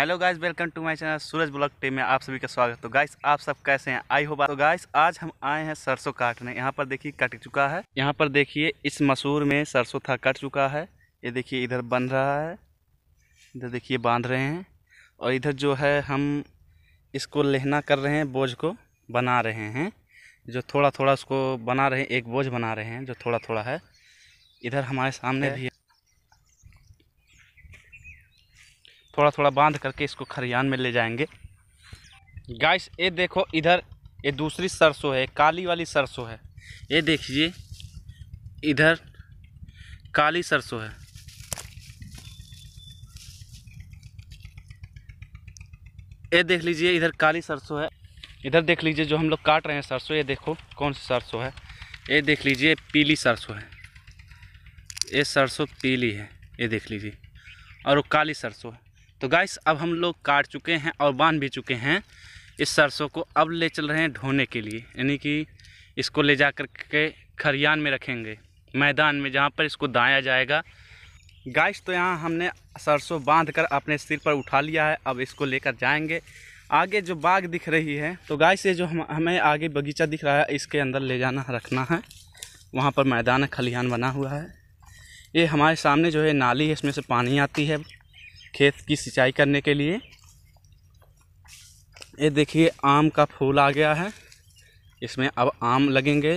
hello guys welcome to my channel Suraj blog team में आप सभी का स्वागत है तो गाइस आप सब कैसे हैं आई बात तो गाइस आज हम आए हैं सरसों काटने यहाँ पर देखिए कट चुका है यहाँ पर देखिए इस मसूर में सरसों था कट चुका है ये देखिए इधर बन रहा है इधर देखिए बांध रहे हैं और इधर जो है हम इसको लहना कर रहे हैं बोझ को बना रहे हैं जो थोड़ा थोड़ा उसको बना रहे हैं एक बोझ बना रहे हैं जो थोड़ा थोड़ा है इधर हमारे सामने भी थोड़ा थोड़ा बांध करके इसको खरियान में ले जाएंगे गाइस ये देखो इधर ये दूसरी सरसों है काली वाली सरसों है ये देखिए इधर काली सरसों है ये देख लीजिए इधर काली सरसों है इधर देख लीजिए जो हम लोग काट रहे हैं सरसों ये देखो कौन सी सरसों है ये देख लीजिए पीली सरसों है ये सरसों पीली है ये देख लीजिए और वो काली सरसों है तो गाइस अब हम लोग काट चुके हैं और बांध भी चुके हैं इस सरसों को अब ले चल रहे हैं ढोने के लिए यानी कि इसको ले जा कर के खरियान में रखेंगे मैदान में जहाँ पर इसको दाया जाएगा गाइस तो यहाँ हमने सरसों बांध कर अपने सिर पर उठा लिया है अब इसको लेकर जाएंगे आगे जो बाग दिख रही है तो गाय ये जो हम हमें आगे बगीचा दिख रहा है इसके अंदर ले जाना रखना है वहाँ पर मैदान खलिहान बना हुआ है ये हमारे सामने जो है नाली है इसमें से पानी आती है खेत की सिंचाई करने के लिए ये देखिए आम का फूल आ गया है इसमें अब आम लगेंगे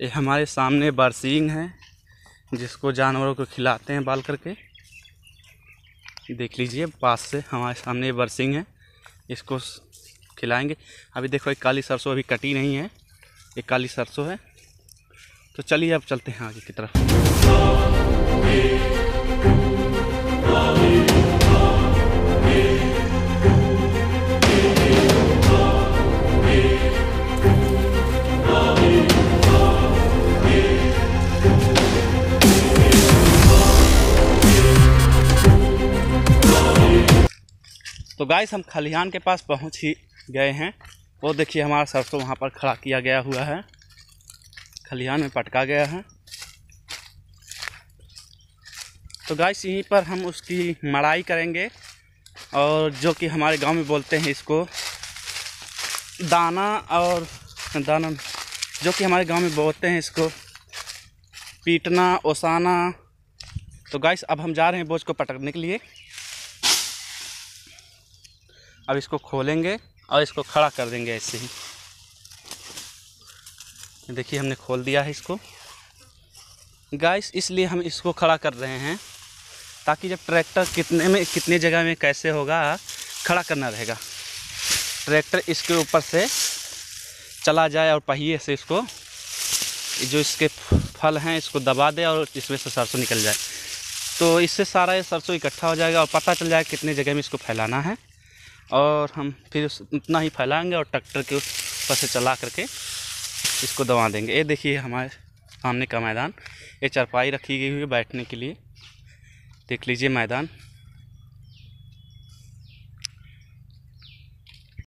ये हमारे सामने बरसिंग है जिसको जानवरों को खिलाते हैं बाल करके देख लीजिए पास से हमारे सामने बरसिंग है इसको खिलाएंगे अभी देखो एक काली सरसों अभी कटी नहीं है एक काली सरसों है तो चलिए अब चलते हैं आगे की तरफ तो गाइस हम खलिहान के पास पहुंच ही गए हैं वो देखिए हमारा सरसों तो वहाँ पर खड़ा किया गया हुआ है खलिहान में पटका गया है तो गाइस यहीं पर हम उसकी मड़ाई करेंगे और जो कि हमारे गांव में बोलते हैं इसको दाना और दाना जो कि हमारे गांव में बोलते हैं इसको पीटना ओसाना तो गाइस अब हम जा रहे हैं बोझ को पटकने के लिए अब इसको खोलेंगे और इसको खड़ा कर देंगे ऐसे ही देखिए हमने खोल दिया है इसको गाइस इसलिए हम इसको खड़ा कर रहे हैं ताकि जब ट्रैक्टर कितने में कितने जगह में कैसे होगा खड़ा करना रहेगा ट्रैक्टर इसके ऊपर से चला जाए और पहिए से इसको जो इसके फल हैं इसको दबा दे और इसमें से सरसों निकल जाए तो इससे सारा ये सरसों इकट्ठा हो जाएगा और पता चल जाएगा कितने जगह में इसको फैलाना है और हम फिर उतना ही फैलाएंगे और ट्रैक्टर के ऊपर से चला करके इसको दबा देंगे ये देखिए हमारे सामने का मैदान ये चारपाई रखी गई हुई है बैठने के लिए देख लीजिए मैदान